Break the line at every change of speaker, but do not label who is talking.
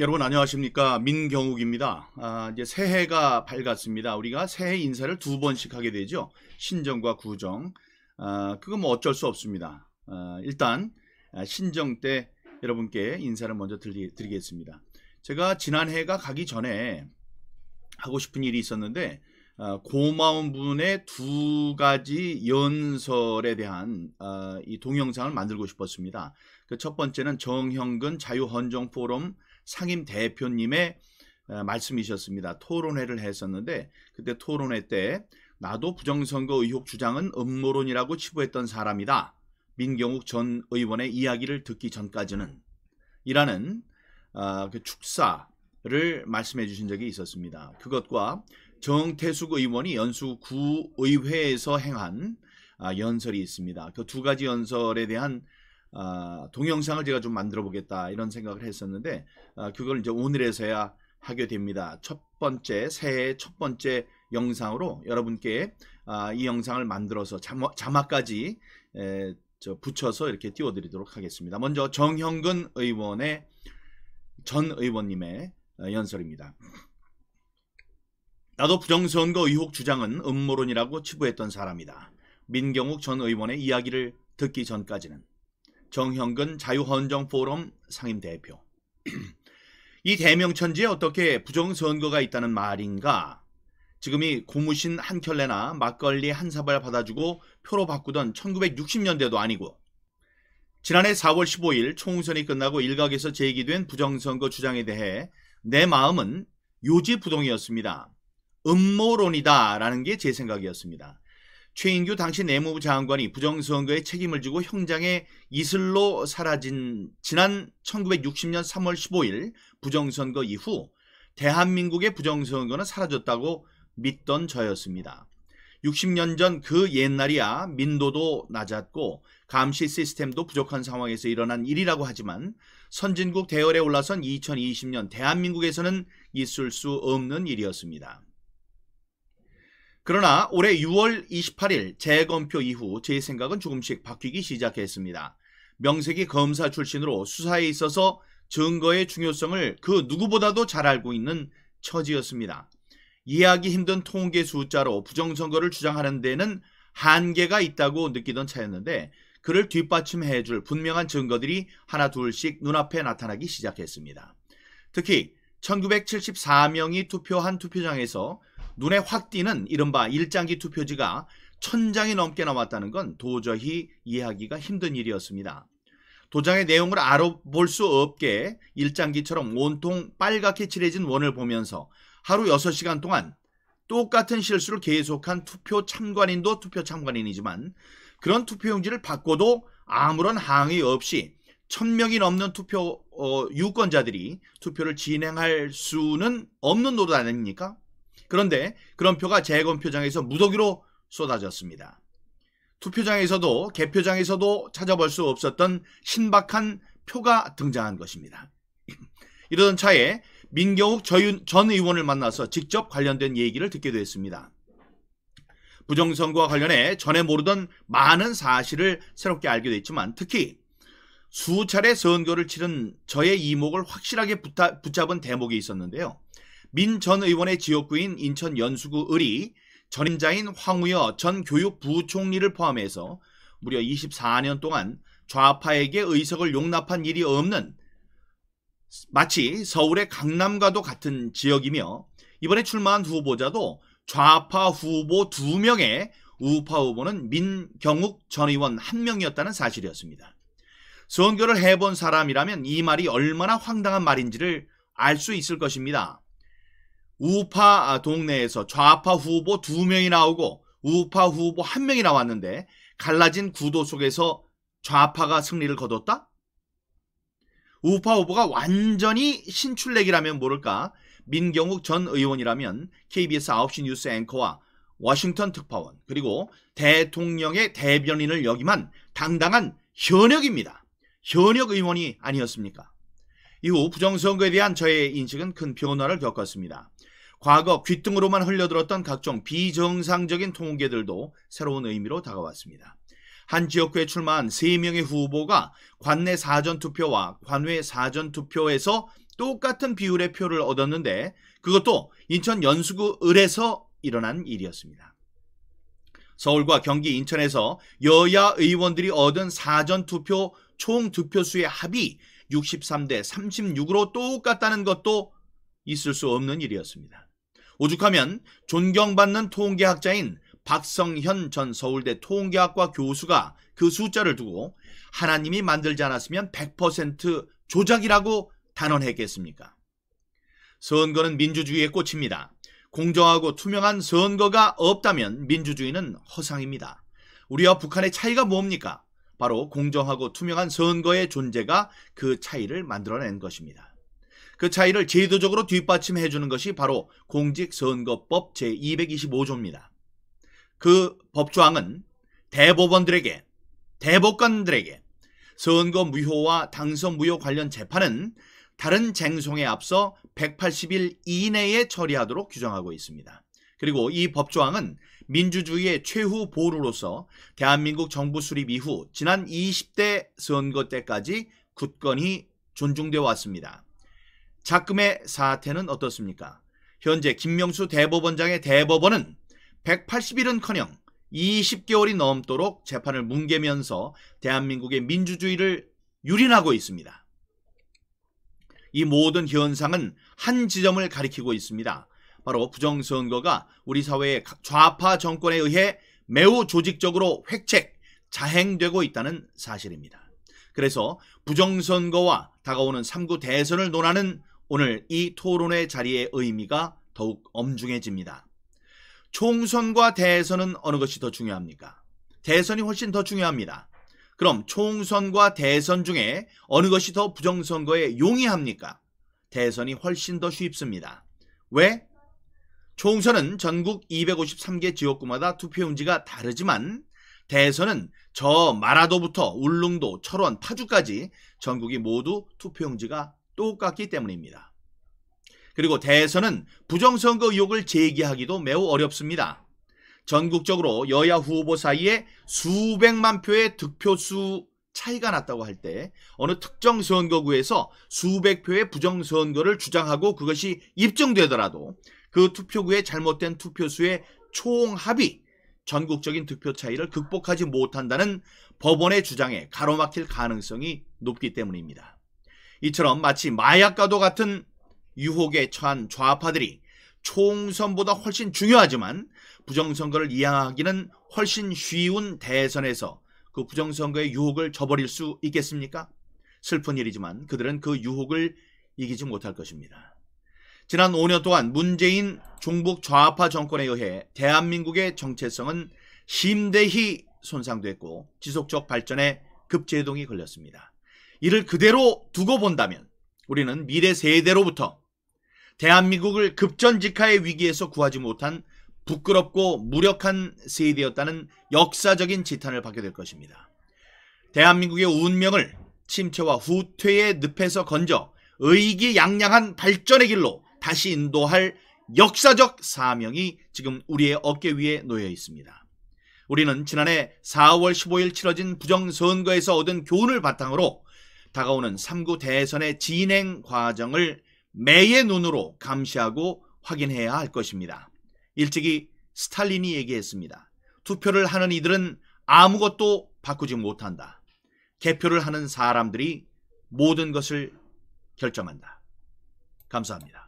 여러분 안녕하십니까 민경욱입니다. 아, 이제 새해가 밝았습니다. 우리가 새해 인사를 두 번씩 하게 되죠. 신정과 구정. 아, 그건 뭐 어쩔 수 없습니다. 아, 일단 아, 신정 때 여러분께 인사를 먼저 드리, 겠습니다 제가 지난해가 가기 전에 하고 싶은 일이 있었는데 아, 고마운 분의 두 가지 연설에 대한 아, 이 동영상을 만들고 싶었습니다. 그 첫 번째는 정형근 자유헌정포럼 상임 대표님의 어, 말씀이셨습니다. 토론회를 했었는데 그때 토론회 때 나도 부정선거 의혹 주장은 음모론이라고 치부했던 사람이다. 민경욱 전 의원의 이야기를 듣기 전까지는 이라는 어, 그 축사를 말씀해 주신 적이 있었습니다. 그것과 정태숙 의원이 연수 구의회에서 행한 아, 연설이 있습니다. 그 두 가지 연설에 대한 어, 동영상을 제가 좀 만들어 보겠다 이런 생각을 했었는데 어, 그걸 이제 오늘에서야 하게 됩니다. 첫 번째 새해 첫 번째 영상으로 여러분께 어, 이 영상을 만들어서 자막, 자막까지 에, 붙여서 이렇게 띄워드리도록 하겠습니다. 먼저 정형근 의원의 전 의원님의 어, 연설입니다. 나도 부정선거 의혹 주장은 음모론이라고 치부했던 사람이다. 민경욱 전 의원의 이야기를 듣기 전까지는 정형근 자유헌정포럼 상임대표 이 대명천지에 어떻게 부정선거가 있다는 말인가 지금이 고무신 한 켤레나 막걸리 한 사발 받아주고 표로 바꾸던 1960년대도 아니고 지난해 4월 15일 총선이 끝나고 일각에서 제기된 부정선거 주장에 대해 내 마음은 요지부동이었습니다. 음모론이다 라는 게 제 생각이었습니다. 최인규 당시 내무부 장관이 부정선거에 책임을 지고 형장의 이슬로 사라진 지난 1960년 3월 15일 부정선거 이후 대한민국의 부정선거는 사라졌다고 믿던 저였습니다. 60년 전 그 옛날이야 민도도 낮았고 감시 시스템도 부족한 상황에서 일어난 일이라고 하지만 선진국 대열에 올라선 2020년 대한민국에서는 있을 수 없는 일이었습니다. 그러나 올해 6월 28일 재검표 이후 제 생각은 조금씩 바뀌기 시작했습니다. 명색이 검사 출신으로 수사에 있어서 증거의 중요성을 그 누구보다도 잘 알고 있는 처지였습니다. 이해하기 힘든 통계 숫자로 부정선거를 주장하는 데는 한계가 있다고 느끼던 차였는데 그를 뒷받침해 줄 분명한 증거들이 하나 둘씩 눈앞에 나타나기 시작했습니다. 특히 1974명이 투표한 투표장에서 눈에 확 띄는 이른바 일장기 투표지가 천장이 넘게 나왔다는 건 도저히 이해하기가 힘든 일이었습니다. 도장의 내용을 알아볼 수 없게 일장기처럼 온통 빨갛게 칠해진 원을 보면서 하루 6시간 동안 똑같은 실수를 계속한 투표 참관인도 투표 참관인이지만 그런 투표용지를 바꿔도 아무런 항의 없이 천명이 넘는 투표 어, 유권자들이 투표를 진행할 수는 없는 노릇 아닙니까? 그런데 그런 표가 재검표장에서 무더기로 쏟아졌습니다. 투표장에서도 개표장에서도 찾아볼 수 없었던 신박한 표가 등장한 것입니다. 이러던 차에 민경욱 전 의원을 만나서 직접 관련된 얘기를 듣게 되었습니다 부정선거와 관련해 전에 모르던 많은 사실을 새롭게 알게 됐지만 특히 수차례 선거를 치른 저의 이목을 확실하게 붙잡은 대목이 있었는데요. 민전 의원의 지역구인 인천 연수구 을이 전임자인 황우여 전 교육부총리를 포함해서 무려 24년 동안 좌파에게 의석을 용납한 일이 없는 마치 서울의 강남과도 같은 지역이며 이번에 출마한 후보자도 좌파 후보 2명의 우파 후보는 민경욱 전 의원 1명이었다는 사실이었습니다. 선교를 해본 사람이라면 이 말이 얼마나 황당한 말인지를 알 수 있을 것입니다. 우파 아, 동네에서 좌파 후보 두명이 나오고 우파 후보 한명이 나왔는데 갈라진 구도 속에서 좌파가 승리를 거뒀다? 우파 후보가 완전히 신출내기라면 모를까 민경욱 전 의원이라면 KBS 9시 뉴스 앵커와 워싱턴 특파원 그리고 대통령의 대변인을 역임한 당당한 현역입니다. 현역 의원이 아니었습니까? 이후 부정선거에 대한 저의 인식은 큰 변화를 겪었습니다. 과거 귀뜸으로만 흘려들었던 각종 비정상적인 통계들도 새로운 의미로 다가왔습니다. 한 지역구에 출마한 3명의 후보가 관내 사전투표와 관외 사전투표에서 똑같은 비율의 표를 얻었는데 그것도 인천 연수구 을에서 일어난 일이었습니다. 서울과 경기 인천에서 여야 의원들이 얻은 사전투표 총투표수의 합이 63대 36으로 똑같다는 것도 있을 수 없는 일이었습니다. 오죽하면 존경받는 통계학자인 박성현 전 서울대 통계학과 교수가 그 숫자를 두고 하나님이 만들지 않았으면 100% 조작이라고 단언했겠습니까? 선거는 민주주의의 꽃입니다. 공정하고 투명한 선거가 없다면 민주주의는 허상입니다. 우리와 북한의 차이가 뭡니까? 바로 공정하고 투명한 선거의 존재가 그 차이를 만들어낸 것입니다. 그 차이를 제도적으로 뒷받침해 주는 것이 바로 공직선거법 제225조입니다. 그 법조항은 대법원들에게 대법관들에게 선거 무효와 당선 무효 관련 재판은 다른 쟁송에 앞서 180일 이내에 처리하도록 규정하고 있습니다. 그리고 이 법조항은 민주주의의 최후 보루로서 대한민국 정부 수립 이후 지난 20대 선거 때까지 굳건히 존중되어 왔습니다. 작금의 사태는 어떻습니까? 현재 김명수 대법원장의 대법원은 1 8 1은커녕 20개월이 넘도록 재판을 뭉개면서 대한민국의 민주주의를 유린하고 있습니다. 이 모든 현상은 한 지점을 가리키고 있습니다. 바로 부정선거가 우리 사회의 좌파 정권에 의해 매우 조직적으로 획책, 자행되고 있다는 사실입니다. 그래서 부정선거와 다가오는 3구 대선을 논하는 오늘 이 토론의 자리의 의미가 더욱 엄중해집니다. 총선과 대선은 어느 것이 더 중요합니까? 대선이 훨씬 더 중요합니다. 그럼 총선과 대선 중에 어느 것이 더 부정선거에 용이합니까? 대선이 훨씬 더 쉽습니다. 왜? 총선은 전국 253개 지역구마다 투표용지가 다르지만 대선은 저 마라도부터 울릉도, 철원, 파주까지 전국이 모두 투표용지가 똑같기 때문입니다. 그리고 대선은 부정선거 의혹을 제기하기도 매우 어렵습니다. 전국적으로 여야 후보 사이에 수백만 표의 득표수 차이가 났다고 할 때 어느 특정 선거구에서 수백 표의 부정선거를 주장하고 그것이 입증되더라도 그 투표구의 잘못된 투표수의 총합이 전국적인 득표 차이를 극복하지 못한다는 법원의 주장에 가로막힐 가능성이 높기 때문입니다. 이처럼 마치 마약과도 같은 유혹에 처한 좌파들이 총선보다 훨씬 중요하지만 부정선거를 이양하기는 훨씬 쉬운 대선에서 그 부정선거의 유혹을 저버릴 수 있겠습니까? 슬픈 일이지만 그들은 그 유혹을 이기지 못할 것입니다. 지난 5년 동안 문재인 종북 좌파 정권에 의해 대한민국의 정체성은 심대히 손상됐고 지속적 발전에 급제동이 걸렸습니다. 이를 그대로 두고 본다면 우리는 미래 세대로부터 대한민국을 급전직하의 위기에서 구하지 못한 부끄럽고 무력한 세대였다는 역사적인 지탄을 받게 될 것입니다. 대한민국의 운명을 침체와 후퇴의 늪에서 건져 의기양양한 발전의 길로 다시 인도할 역사적 사명이 지금 우리의 어깨 위에 놓여 있습니다. 우리는 지난해 4월 15일 치러진 부정선거에서 얻은 교훈을 바탕으로 다가오는 3구 대선의 진행 과정을 매의 눈으로 감시하고 확인해야 할 것입니다. 일찍이 스탈린이 얘기했습니다. 투표를 하는 이들은 아무것도 바꾸지 못한다. 개표를 하는 사람들이 모든 것을 결정한다. 감사합니다.